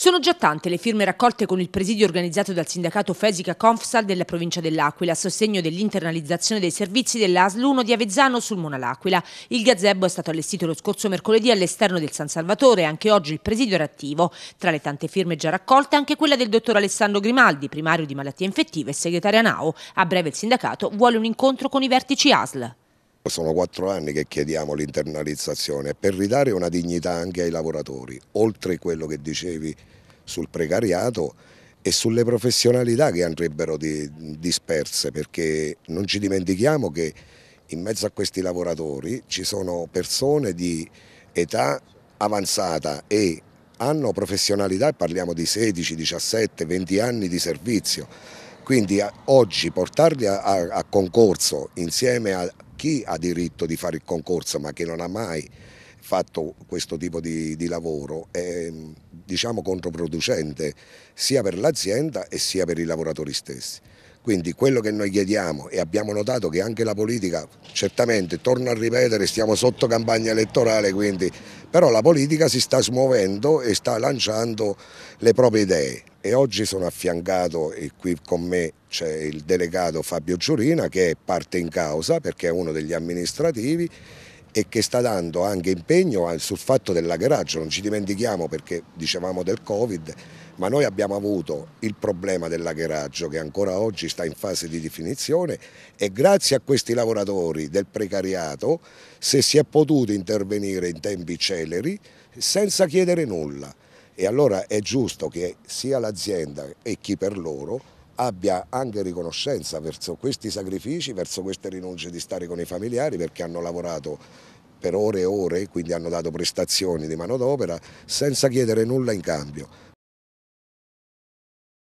Sono già tante le firme raccolte con il presidio organizzato dal sindacato Fesica Confsal della provincia dell'Aquila a sostegno dell'internalizzazione dei servizi dell'ASL 1 di Avezzano sul L'Aquila. Il gazebo è stato allestito lo scorso mercoledì all'esterno del San Salvatore e anche oggi il presidio era attivo. Tra le tante firme già raccolte anche quella del dottor Alessandro Grimaldi, primario di malattie infettive e segretaria NAO. A breve il sindacato vuole un incontro con i vertici ASL. Sono quattro anni che chiediamo l'internalizzazione per ridare una dignità anche ai lavoratori, oltre quello che dicevi sul precariato e sulle professionalità che andrebbero di, disperse, perché non ci dimentichiamo che in mezzo a questi lavoratori ci sono persone di età avanzata e hanno professionalità, parliamo di 16, 17, 20 anni di servizio, quindi oggi portarli a, a concorso insieme a chi ha diritto di fare il concorso ma che non ha mai fatto questo tipo di, di lavoro è diciamo, controproducente sia per l'azienda e sia per i lavoratori stessi. Quindi quello che noi chiediamo e abbiamo notato che anche la politica, certamente, torno a ripetere, stiamo sotto campagna elettorale, quindi, però la politica si sta smuovendo e sta lanciando le proprie idee. E oggi sono affiancato, e qui con me c'è il delegato Fabio Giurina che è parte in causa perché è uno degli amministrativi e che sta dando anche impegno sul fatto dell'agraggio, non ci dimentichiamo perché dicevamo del Covid, ma noi abbiamo avuto il problema dell'agraggio che ancora oggi sta in fase di definizione e grazie a questi lavoratori del precariato se si è potuto intervenire in tempi celeri senza chiedere nulla e allora è giusto che sia l'azienda e chi per loro abbia anche riconoscenza verso questi sacrifici, verso queste rinunce di stare con i familiari perché hanno lavorato per ore e ore, quindi hanno dato prestazioni di manodopera senza chiedere nulla in cambio.